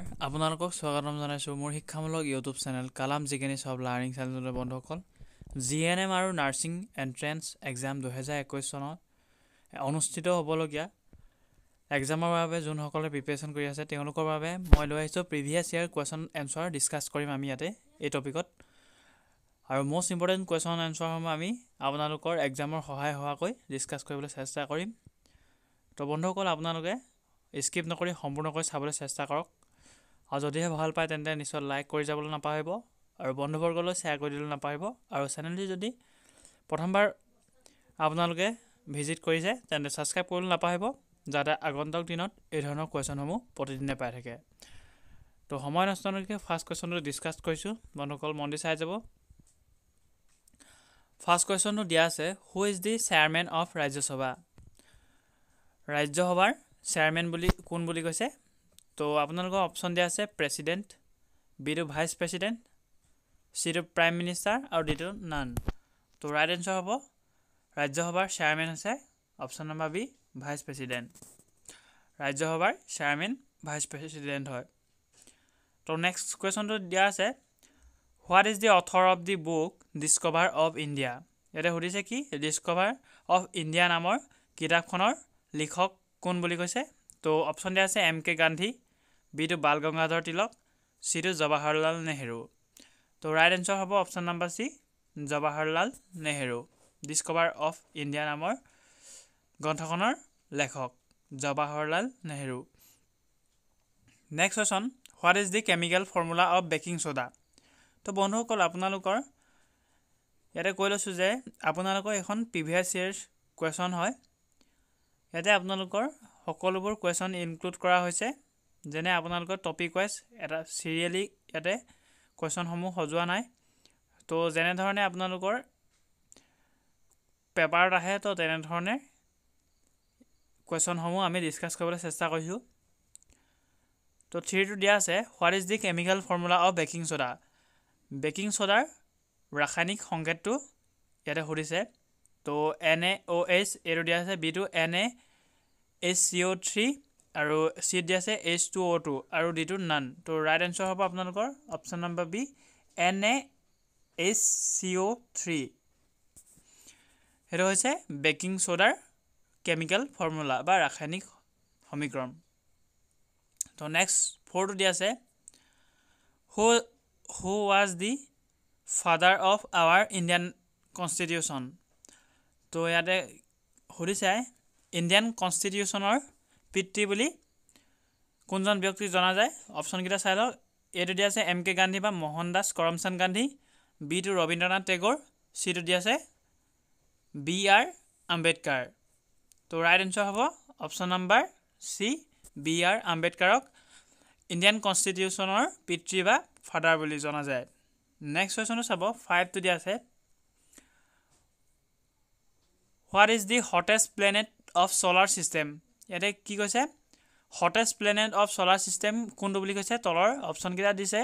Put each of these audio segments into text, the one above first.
নমস্কাৰ আপোনালোকক স্বাগতম জনাইছোঁ মোৰ শিক্ষামূলক ইউটিউব চেনেল কালাম জিকেনি চব লাৰ্ণিং চেনেললৈ বন্ধুসকল জি এন এম আৰু নাৰ্ছিং এণ্ট্ৰেঞ্চ এক্সাম দুহেজাৰ একৈছ চনত অনুষ্ঠিত হ'বলগীয়া এক্সামৰ বাবে যোনসকলে প্ৰিপেৰেশ্যন কৰি আছে তেওঁলোকৰ বাবে মই লৈ আহিছোঁ previous year question answer discuss কৰিম আমি ইয়াতে এই টপিকত আৰু মষ্ট ইম্পৰ্টেণ্ট কুৱেশ্যন এনচাৰসমূহ আমি আপোনালোকৰ এক্সামৰ সহায় হোৱাকৈ ডিছকাছ কৰিবলৈ চেষ্টা কৰিম তো বন্ধুসকল আপোনালোকে স্কিপ নকৰি সম্পূৰ্ণকৈ চাবলৈ চেষ্টা কৰক আৰু যদিহে ভাল পায় তেন্তে নিশ্চয় লাইক কৰি যাবলৈ নাপাহৰিব আৰু বন্ধুবৰ্গলৈ শ্বেয়াৰ কৰি দিবলৈ নাপাহৰিব আৰু চেনেলটি যদি প্ৰথমবাৰ আপোনালোকে ভিজিট কৰিছে তেন্তে ছাবস্ক্ৰাইব কৰিবলৈ নাপাহৰিব যাতে আগন্তুক দিনত এই ধৰণৰ কুৱেশ্যনসমূহ প্ৰতিদিনে পাই থাকে তো সময় নষ্টলৈকে ফাৰ্ষ্ট কুৱেশ্যনটো ডিছকাছ কৰিছোঁ বন্ধুসকল মন দি চাই যাব ফাৰ্ষ্ট কুৱেশ্যনটো দিয়া আছে who is the chairman of Rajya Sabha ৰাজ্যসভাৰ চেয়াৰমেন বুলি কোন বুলি কৈছে তো আপোনালোকৰ অপশ্যন দিয়া আছে প্ৰেচিডেণ্ট বি টো ভাইচ প্ৰেচিডেণ্ট চি টো প্ৰাইম মিনিষ্টাৰ আৰু ডি টো নান তো ৰাইট এনচাৰ হ'ব ৰাজ্যসভাৰ চেয়াৰমেন হৈছে option number B vice president ৰাজ্যসভাৰ চেয়াৰমেন ভাইচ প্ৰেচিডেণ্ট হয় তো নেক্সট কুৱেশ্যনটো দিয়া আছে what is the author of the book discover of India ইয়াতে সুধিছে কি ডিচকভাৰ অৱ ইণ্ডিয়া নামৰ কিতাপখনৰ লিখক কোন বুলি কৈছে তো অপশ্যন দিয়া আছে এম কে গান্ধী বি টো বাল গংগাধৰ তিলক চি টো জৱাহৰলাল নেহেৰু তো ৰাইট এনচাৰ হ'ব option number C Jawaharlal Nehru discover of India নামৰ গ্ৰন্থখনৰ লেখক Jawaharlal Nehru next question what is the chemical formula of baking soda তো বন্ধুসকল আপোনালোকৰ ইয়াতে কৈ লৈছোঁ যে আপোনালোকৰ এইখন P V S year question হয় ইয়াতে আপোনালোকৰ সকলোবোৰ কুৱেশ্যন ইনক্লুড কৰা হৈছে যেনে আপোনালোকৰ টপিক ৱাইজ এটা চিৰিয়েলি ইয়াতে কুৱেশ্যনসমূহ সজোৱা নাই তো যেনেধৰণে আপোনালোকৰ পেপাৰত আহে তো তেনেধৰণে কুৱেশ্যনসমূহ আমি ডিছকাছ কৰিবলৈ চেষ্টা কৰিছোঁ তো থ্ৰীটো দিয়া আছে what is the chemical formula of baking soda baking চ'দাৰ ৰাসায়নিক সংকেতটো ইয়াতে সুধিছে তো এন এ অ' এইচ এইটো দিয়া আছে বিটো N A H C O' three আৰু চিত দিয়া আছে এইচ টু অ' টু আৰু ডিটো নান তো ৰাইট এনচাৰ হ'ব আপোনালোকৰ option number B N A H C O' three সেইটো হৈছে বেকিং চ'ডাৰ কেমিকেল ফৰ্মুলা বা ৰাসায়নিক সমীকৰণ তো নেক্সট ফ'ৰটো দিয়া আছে who who was the father of our Indian constitution তো ইয়াতে সুধিছে ইণ্ডিয়ান কনষ্টিটিউশ্যনৰ পিতৃ বুলি কোনজন ব্যক্তি জনা যায় অপশ্যনকেইটা চাই লওক এইটো দিয়া আছে এম কে গান্ধী বা মোহনদাস করমচাঁদ গান্ধী বিটো রবীন্দ্রনাথ টেগর সিটো দিয়া আছে বি আর আম্বেদকার তো রাইট এনসার হব option number C B R আম্বেদকারক ইন্ডিয়ান কনস্টিটিউশনের পিতৃ বা ফাদার বলে জনা যায় নেক্সট কুয়েশনটা চাব ফাইভ টু দিয়া আছে what is the hottest planet of solar system ইয়াতে কি কৈছে hottest planet of solar system কোনটো বুলি কৈছে তলৰ অপশ্যনকেইটা দিছে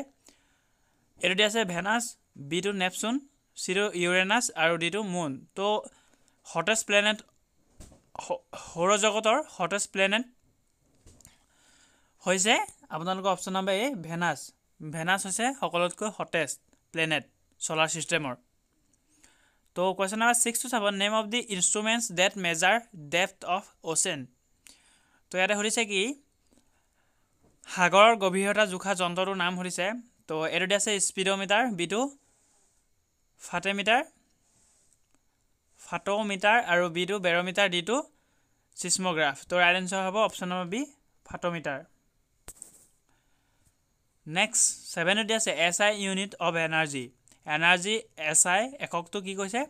এইটো দিয়া আছে ভেনাছ বি টু নেপচুন চি টু ইউৰেনাছ আৰু ডি টু মুন ত' হটেষ্ট প্লেনেট সৌৰজগতৰ হটেষ্ট প্লেনেট হৈছে আপোনালোকৰ option number A Venus Venus হৈছে সকলোতকৈ হটেষ্ট প্লেনেট চলাৰ ছিষ্টেমৰ ত' কুৱেশ্যন নাম্বাৰ ছিক্সটো চাব name of the instruments that measure depth of ocean তো ইয়াতে সুধিছে কি সাগৰৰ গভীৰতা জোখা যন্ত্ৰটোৰ নাম সুধিছে তো এইটো দিয়া আছে স্পীডমিটাৰ বিটো ফাটেমিটাৰ ফাটমিটাৰ আৰু বিটো বেৰমিটাৰ ডিটো চিছমগ্ৰাফ তো ৰাইট এনচাৰ হ'ব option number B fathometer next ছেভেনত দিয়া আছে S I unit of energy energy S I এককটো কি কৈছে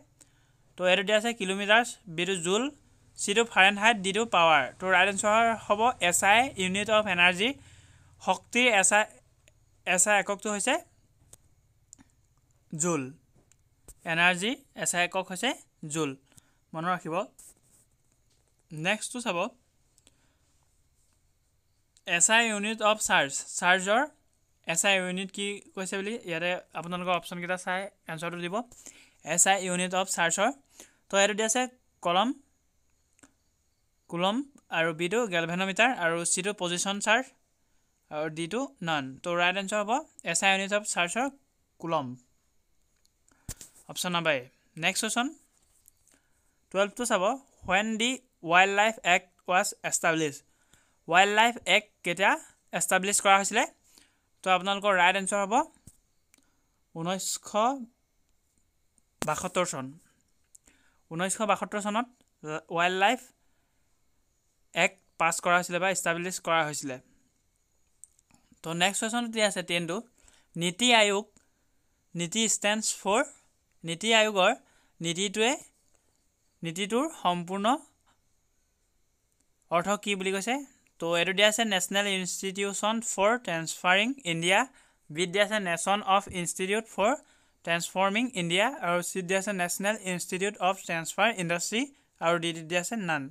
তো এইটো দিয়া আছে কিলোমিটাৰ্ছ বিটো জুল যিটো ফাৰেনহাইট ডি টু পাৱাৰ তো ৰাইট এঞ্চাৰ হ'ব S I unit of energy শক্তিৰ এছ আই এছ আই এককটো হৈছে জোল এনাৰ্জি এছ আই একক হৈছে জোল মনত ৰাখিব নেক্সটটো চাব S I unit of charge চাৰ্জৰ এছ আই ইউনিট কি কৈছে বুলি ইয়াতে আপোনালোকৰ অপশ্যনকেইটা চাই এঞ্চাৰটো দিব এছ আই ইউনিট অফ চাৰ্জৰ তো এইটো দিয়া আছে কলম কুলম আৰু বিটো গেলভেনোমিটাৰ আৰু চিটো পজিশ্যন চাৰ্জ আৰু ডিটো নন তো ৰাইট এনচাৰ হ'ব এছ আই ইউনিট অফ চাৰ্জৰ coulomb option number A next question টুৱেলভটো চাব when the wildlife act was establish wildlife act কেতিয়া এষ্টাব্লিছ কৰা হৈছিলে তো আপোনালোকৰ ৰাইট এনচাৰ হ'ব ঊনৈছশ বাসত্তৰ চন ঊনৈছশ বাসত্তৰ চনত ৱাইল্ড লাইফ এক পাছ কৰা হৈছিলে বা ইষ্টাব্লিছ কৰা হৈছিলে তো নেক্সট কুৱেশ্যনটো দিয়া আছে টেনটো নীতি আয়োগ নীতি ষ্টেণ্ডছ ফৰ নীতি আয়োগৰ নীতিটোৱে নীতিটোৰ সম্পূৰ্ণ অৰ্থ কি বুলি কৈছে তো এইটো দিয়া আছে national institution for transferring India বিত দিয়া আছে nation of institute for transforming India আৰু চিত দিয়া আছে national institute of transfer industry আৰু ডি দিয়া আছে নান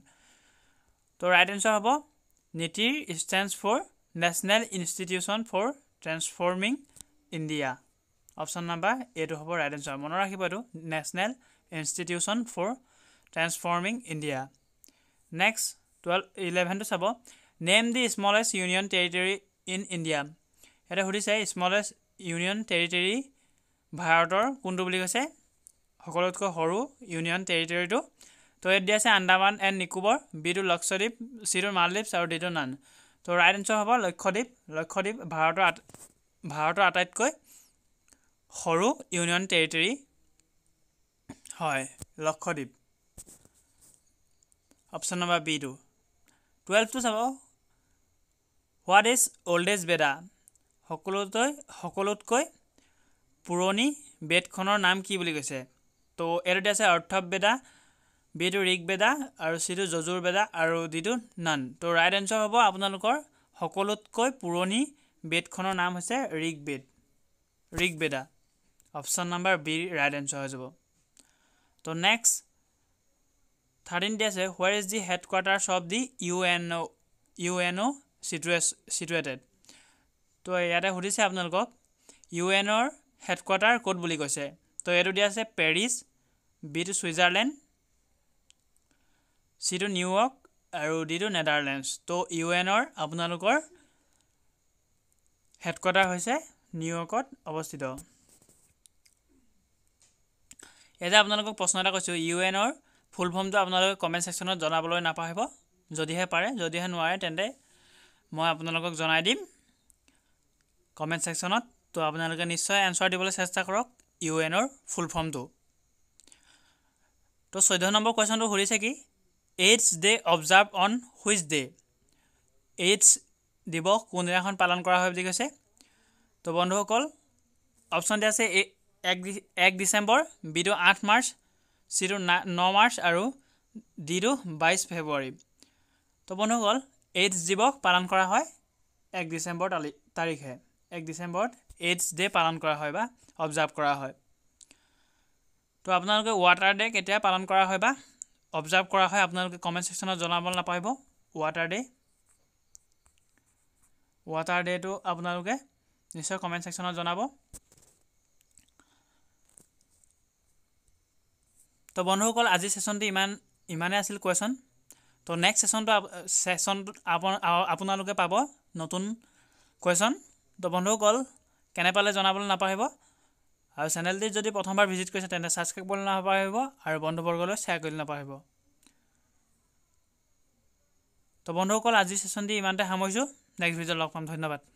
তো ৰাইট এনচাৰ হ'ব নীতিৰ stands for national institution for transforming India option number এইটো হ'ব ৰাইট এনচাৰ মনত ৰাখিব এইটো national institution for transforming India next twelve ইলেভেনটো চাব name the smallest union territory in India ইয়াতে সুধিছে স্মলেষ্ট ইউনিয়ন টেৰিটৰী ভাৰতৰ কোনটো বুলি কৈছে সকলোতকৈ সৰু ইউনিয়ন টেৰিটৰীটো তো ইয়াত দিয়া আছে আন্দামান এণ্ড নিকোবৰ বিটো লক্ষদ্বীপ চিটো মালদ্বীপছ আৰু ডিটো নান তো ৰাইট এনচাৰ হ'ব লক্ষদ্বীপ লক্ষদ্বীপ ভাৰতৰ আ ভাৰতৰ আটাইতকৈ সৰু ইউনিয়ন টেৰিটৰী হয় লক্ষদ্বীপ অপশ্যন নম্বৰ বিটো টুৱেলভটো চাব হোৱাট ইজ অল্ডেজ বেদা সকলোতকৈ সকলোতকৈ পুৰণি বেদখনৰ নাম কি বুলি কৈছে তো এইটোতে আছে অৰ্থবেদা বিটো বেদা আৰু চিটো যজুৰ বেদা আৰু ডিটো নান তো ৰাইট এনচাৰ হ'ব আপোনালোকৰ সকলোতকৈ পুৰণি বেদখনৰ নাম হৈছে Rigveda Rigveda option number B right answer হৈ যাব তো নেক্সট থাৰ্টিনটি আছে where is the head headquarters of the U N O' U N O' situate situated তো ইয়াতে সুধিছে আপোনালোকক ইউ এনৰ হেডকোৱাৰ্টাৰ ক'ত বুলি কৈছে তো এইটো দিয়া আছে পেৰিছ বিটো ছুইজাৰলেণ্ড যিটো নিউয়ৰ্ক আৰু যিটো নেডাৰলেণ্ডছ ত' ইউ এনৰ আপোনালোকৰ হেডকোৱাৰ্টাৰ হৈছে নিউয়ৰ্কত অৱস্থিত এতিয়া আপোনালোকক প্ৰশ্ন এটা কৈছোঁ ইউ এনৰ ফুল ফৰ্মটো আপোনালোকে কমেণ্ট ছেকশ্যনত জনাবলৈ নাপাহৰিব যদিহে পাৰে যদিহে নোৱাৰে তেন্তে মই আপোনালোকক জনাই দিম কমেণ্ট ছেকশ্যনত ত' আপোনালোকে নিশ্চয় এনচাৰ দিবলৈ চেষ্টা কৰক ইউ এনৰ ফুল ফৰ্মটো ত' চৈধ্য নম্বৰ কুৱেশ্যনটো সুধিছে কি AIDS day observe on which day AIDS দিৱস কোনদিনাখন পালন কৰা হয় বুলি কৈছে তো বন্ধুসকল অপশ্যন দিয়া আছে এক এক ডিচেম্বৰ বিটো আঠ মাৰ্চ চিটো ন মাৰ্চ আৰু ডিটো বাইছ ফেব্ৰুৱাৰী তো বন্ধুসকল এইডছ দিৱস পালন কৰা হয় এক ডিচেম্বৰ তালি তাৰিখে এক ডিচেম্বৰত এইডছ ডে পালন কৰা হয় বা অবজাৰ্ভ কৰা হয় তো আপোনালোকে ৱাটাৰ ডে কেতিয়া পালন কৰা হয় বা অবজাৰ্ভ কৰা হয় আপোনালোকে কমেণ্ট ছেকশ্যনত জনাবলৈ নাপাহৰিব ৱাটাৰ ডে ৱাটাৰ ডেটো আপোনালোকে নিশ্চয় কমেণ্ট ছেকশ্যনত জনাব তো বন্ধুসকল আজি ছেশ্যনটো ইমান ইমানেই আছিল কুৱেশ্যন তো নেক্সট ছেশ্যনটো ছেশ্যনটো আপোনালোকে পাব নতুন কুৱেশ্যন তো বন্ধুসকল কেনে পালে জনাবলৈ নাপাহৰিব আৰু চেনেলটি যদি প্ৰথমবাৰ ভিজিট কৰিছে তেন্তে ছাবস্ক্ৰাইব কৰিবলৈ নাপাহৰিব আৰু বন্ধুবৰ্গলৈ শ্বেয়াৰ কৰিবলৈ নাপাহৰিব তো বন্ধুসকল আজিৰ ছেশ্যন দি ইমানতে সামৰিছোঁ নেক্সট ভিডিঅ'ত লগ পাম ধন্যবাদ